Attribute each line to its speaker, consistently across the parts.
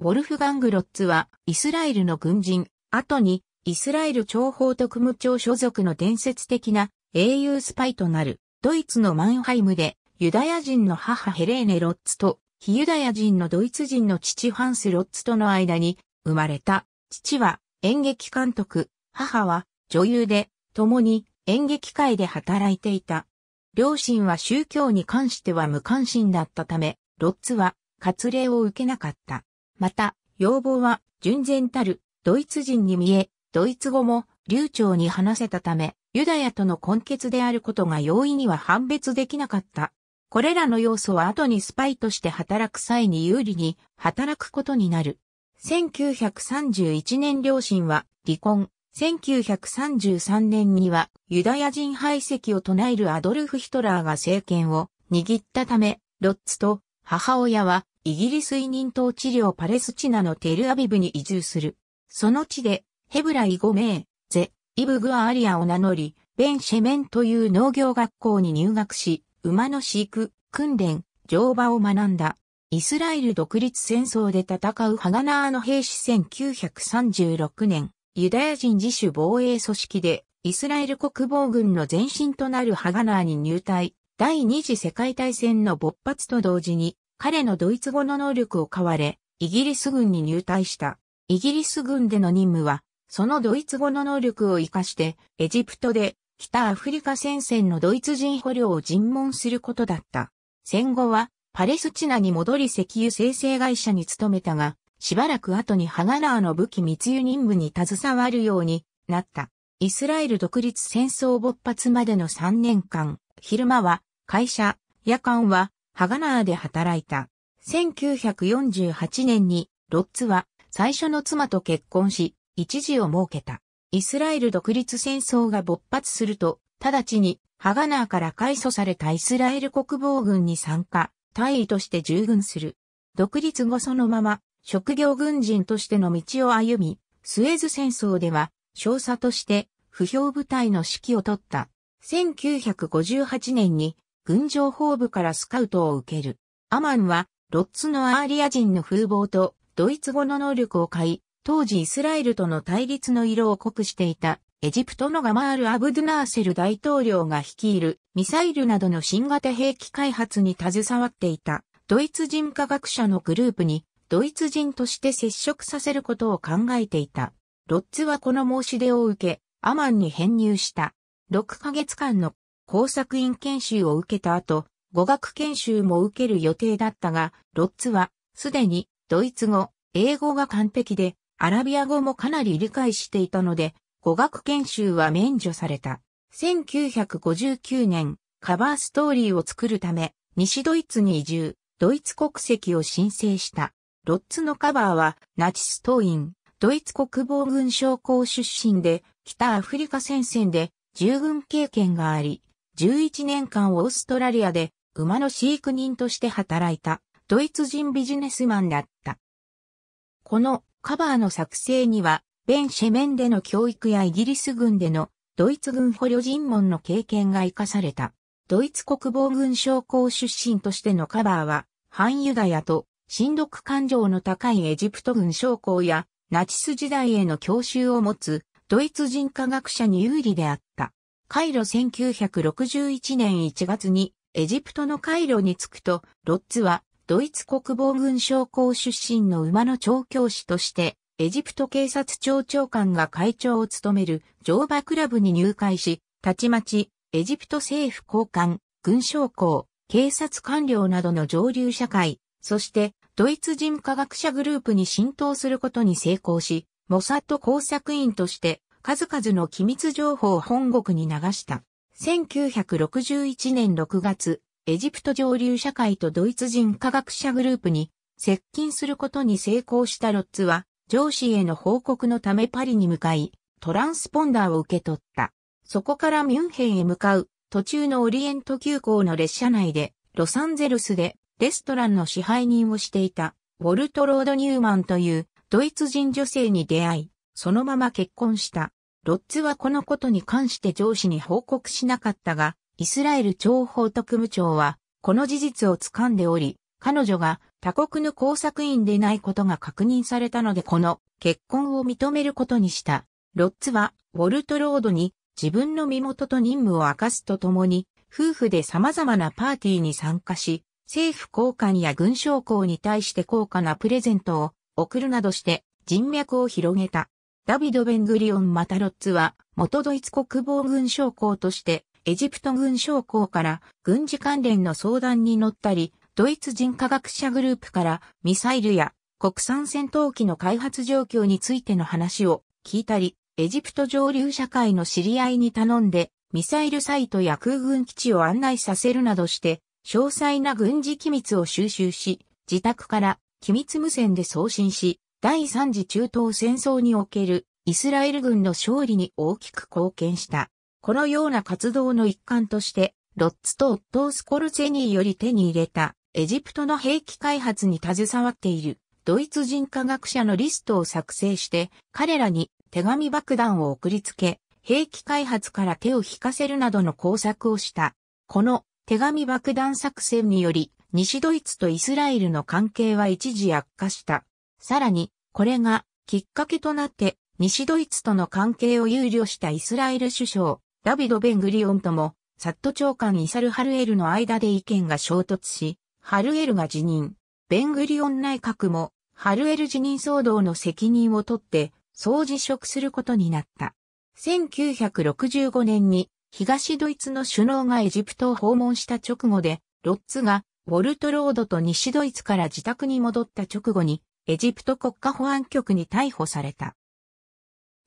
Speaker 1: ウォルフガング・ロッツは、イスラエルの軍人、後に、イスラエル諜報特務庁所属の伝説的な英雄スパイとなる、ドイツのマンハイムで、ユダヤ人の母ヘレーネ・ロッツと、非ユダヤ人のドイツ人の父ハンス・ロッツとの間に、生まれた。父は、演劇監督、母は、女優で、共に、演劇界で働いていた。両親は宗教に関しては無関心だったため、ロッツは、割礼を受けなかった。また、要望は、純然たる、ドイツ人に見え、ドイツ語も、流暢に話せたため、ユダヤとの根結であることが容易には判別できなかった。これらの要素は後にスパイとして働く際に有利に働くことになる。1931年両親は離婚。1933年にはユダヤ人排斥を唱えるアドルフ・ヒトラーが政権を握ったため、ロッツと母親はイギリス委任統治領パレスチナのテルアビブに移住する。その地で、ヘブライ5名、ゼ、イブグアアリアを名乗り、ベンシェメンという農業学校に入学し、馬の飼育、訓練、乗馬を学んだ。イスラエル独立戦争で戦うハガナーの兵士1936年、ユダヤ人自主防衛組織で、イスラエル国防軍の前身となるハガナーに入隊、第二次世界大戦の勃発と同時に、彼のドイツ語の能力を買われ、イギリス軍に入隊した。イギリス軍での任務は、そのドイツ語の能力を活かして、エジプトで北アフリカ戦線のドイツ人捕虜を尋問することだった。戦後は、パレスチナに戻り石油生成会社に勤めたが、しばらく後にハガラーの武器密輸任務に携わるようになった。イスラエル独立戦争勃発までの3年間、昼間は会社、夜間はハガナーで働いた。1948年にロッツは最初の妻と結婚し、一時を設けた。イスラエル独立戦争が勃発すると、直ちにハガナーから改組されたイスラエル国防軍に参加、大尉として従軍する。独立後そのまま、職業軍人としての道を歩み、スエズ戦争では、少佐として、不評部隊の指揮を取った。1958年に軍情報部からスカウトを受ける。アマンは、ロッツのアーリア人の風貌とドイツ語の能力を買い、当時イスラエルとの対立の色を濃くしていた、エジプトのガマール・アブドゥナーセル大統領が率いるミサイルなどの新型兵器開発に携わっていたドイツ人科学者のグループにドイツ人として接触させることを考えていた。ロッツはこの申し出を受け、アマンに編入した。6ヶ月間の工作員研修を受けた後、語学研修も受ける予定だったが、ロッツはすでにドイツ語、英語が完璧で、アラビア語もかなり理解していたので、語学研修は免除された。1959年、カバーストーリーを作るため、西ドイツに移住、ドイツ国籍を申請した。ロッツのカバーは、ナチス党員、ドイツ国防軍将校出身で、北アフリカ戦線で従軍経験があり、11年間オーストラリアで馬の飼育人として働いたドイツ人ビジネスマンだった。このカバーの作成には、ベン・シェメンでの教育やイギリス軍でのドイツ軍捕虜尋問の経験が活かされた。ドイツ国防軍将校出身としてのカバーは、反ユダヤと、親読感情の高いエジプト軍将校や、ナチス時代への教習を持つ、ドイツ人科学者に有利であった。カイロ1961年1月にエジプトのカイロに着くと、ロッツはドイツ国防軍将校出身の馬の調教師として、エジプト警察庁長官が会長を務める乗馬クラブに入会し、たちまちエジプト政府高官、軍将校、警察官僚などの上流社会、そしてドイツ人科学者グループに浸透することに成功し、モサット工作員として数々の機密情報を本国に流した。1961年6月、エジプト上流社会とドイツ人科学者グループに接近することに成功したロッツは、上司への報告のためパリに向かい、トランスポンダーを受け取った。そこからミュンヘンへ向かう途中のオリエント急行の列車内で、ロサンゼルスでレストランの支配人をしていた、ウォルト・ロード・ニューマンというドイツ人女性に出会い、そのまま結婚した。ロッツはこのことに関して上司に報告しなかったが、イスラエル諜報特務長は、この事実を掴んでおり、彼女が他国の工作員でないことが確認されたのでこの結婚を認めることにした。ロッツは、ウォルトロードに自分の身元と任務を明かすとともに、夫婦で様々なパーティーに参加し、政府高官や軍将校に対して高価なプレゼントを送るなどして人脈を広げた。ダビド・ベングリオン・マタロッツは、元ドイツ国防軍将校として、エジプト軍将校から軍事関連の相談に乗ったり、ドイツ人科学者グループからミサイルや国産戦闘機の開発状況についての話を聞いたり、エジプト上流社会の知り合いに頼んで、ミサイルサイトや空軍基地を案内させるなどして、詳細な軍事機密を収集し、自宅から機密無線で送信し、第三次中東戦争におけるイスラエル軍の勝利に大きく貢献した。このような活動の一環として、ロッツとオットースコルゼニーより手に入れたエジプトの兵器開発に携わっているドイツ人科学者のリストを作成して彼らに手紙爆弾を送りつけ兵器開発から手を引かせるなどの工作をした。この手紙爆弾作戦により西ドイツとイスラエルの関係は一時悪化した。さらにこれがきっかけとなって西ドイツとの関係を憂慮したイスラエル首相、ダビド・ベングリオンとも、サット長官イサル・ハルエルの間で意見が衝突し、ハルエルが辞任。ベングリオン内閣も、ハルエル辞任騒動の責任を取って、総辞職することになった。1965年に、東ドイツの首脳がエジプトを訪問した直後で、ロッツが、ウォルトロードと西ドイツから自宅に戻った直後に、エジプト国家保安局に逮捕された。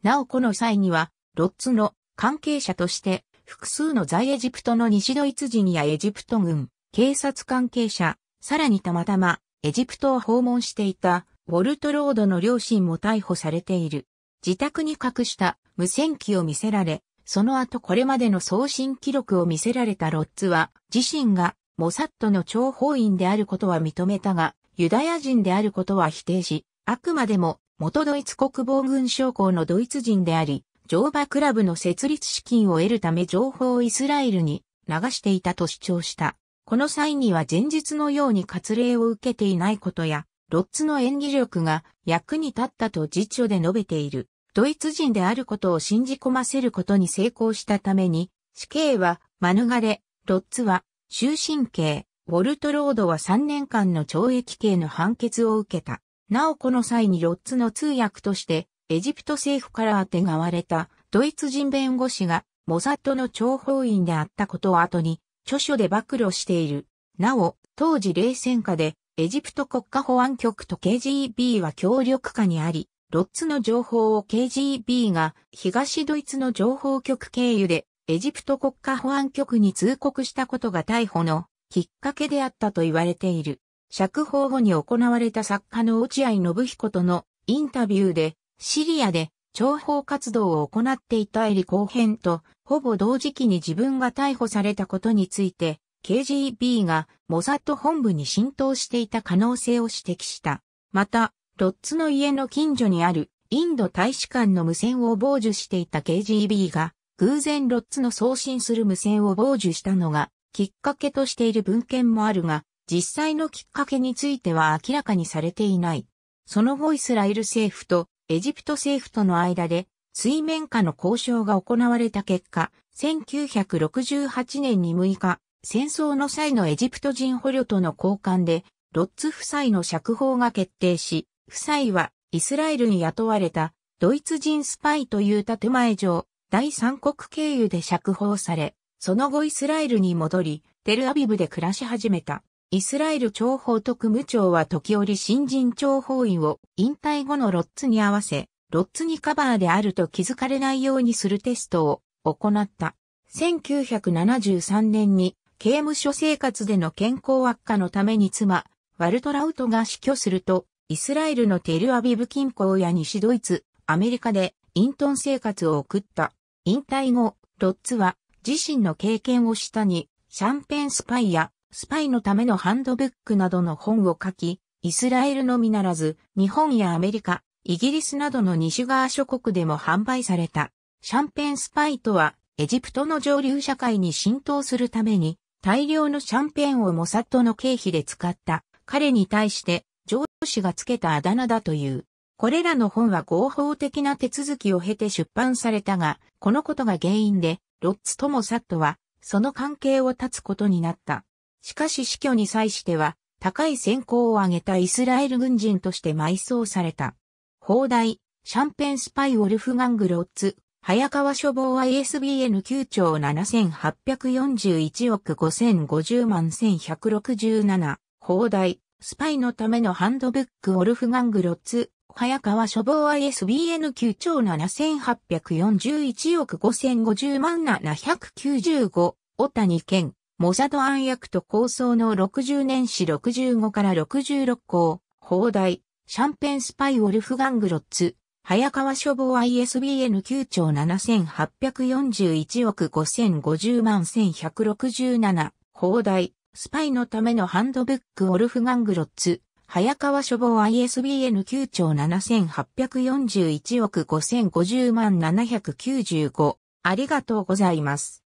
Speaker 1: なおこの際には、ロッツの関係者として、複数の在エジプトの西ドイツ人やエジプト軍、警察関係者、さらにたまたま、エジプトを訪問していた、ウォルトロードの両親も逮捕されている。自宅に隠した無線機を見せられ、その後これまでの送信記録を見せられたロッツは、自身がモサットの諜報員であることは認めたが、ユダヤ人であることは否定し、あくまでも元ドイツ国防軍将校のドイツ人であり、乗馬クラブの設立資金を得るため情報をイスラエルに流していたと主張した。この際には前日のように割礼を受けていないことや、ロッツの演技力が役に立ったと辞書で述べている。ドイツ人であることを信じ込ませることに成功したために、死刑は免れ、ロッツは終身刑、ウォルトロードは3年間の懲役刑の判決を受けた。なおこの際に4つの通訳として、エジプト政府から当てがわれたドイツ人弁護士がモサットの諜報員であったことを後に著書で暴露している。なお、当時冷戦下でエジプト国家保安局と KGB は協力下にあり、ロッツの情報を KGB が東ドイツの情報局経由でエジプト国家保安局に通告したことが逮捕のきっかけであったと言われている。釈放後に行われた作家の落合信彦とのインタビューで、シリアで諜報活動を行っていたエリ後編と、ほぼ同時期に自分が逮捕されたことについて、KGB がモサット本部に浸透していた可能性を指摘した。また、ロッツの家の近所にあるインド大使館の無線を傍受していた KGB が、偶然ロッツの送信する無線を傍受したのが、きっかけとしている文献もあるが、実際のきっかけについては明らかにされていない。その後イスラエル政府とエジプト政府との間で水面下の交渉が行われた結果、1968年に6日、戦争の際のエジプト人捕虜との交換で、ロッツ夫妻の釈放が決定し、夫妻はイスラエルに雇われたドイツ人スパイという建前上、第三国経由で釈放され、その後イスラエルに戻り、テルアビブで暮らし始めた。イスラエル諜報特務長は時折新人諜報員を引退後のロッツに合わせ、ロッツにカバーであると気づかれないようにするテストを行った。1973年に刑務所生活での健康悪化のために妻、ワルトラウトが死去すると、イスラエルのテルアビブ近郊や西ドイツ、アメリカで隠遁生活を送った。引退後、ロッツは自身の経験を下に、シャンペンスパイや、スパイのためのハンドブックなどの本を書き、イスラエルのみならず、日本やアメリカ、イギリスなどの西側諸国でも販売された。シャンペンスパイとは、エジプトの上流社会に浸透するために、大量のシャンペンをモサットの経費で使った彼に対して上司がつけたあだ名だという。これらの本は合法的な手続きを経て出版されたが、このことが原因でロッツともサットは、その関係を断つことになった。しかし死去に際しては、高い先行を挙げたイスラエル軍人として埋葬された。砲台、シャンペンスパイウォルフガングロッツ、早川処防 ISBN 9兆7841億5050万1167、砲台、スパイのためのハンドブックウォルフガングロッツ、早川処方 ISBN 9兆7841億5050万795、小谷健、モサド暗躍と構想の60年史65から66校放題、シャンペンスパイウォルフガングロッツ、早川処方 ISBN 9兆7841億5050万1167、放題、スパイのためのハンドブックウォルフガングロッツ、早川処房 ISBN 9兆7841億5050万795。ありがとうございます。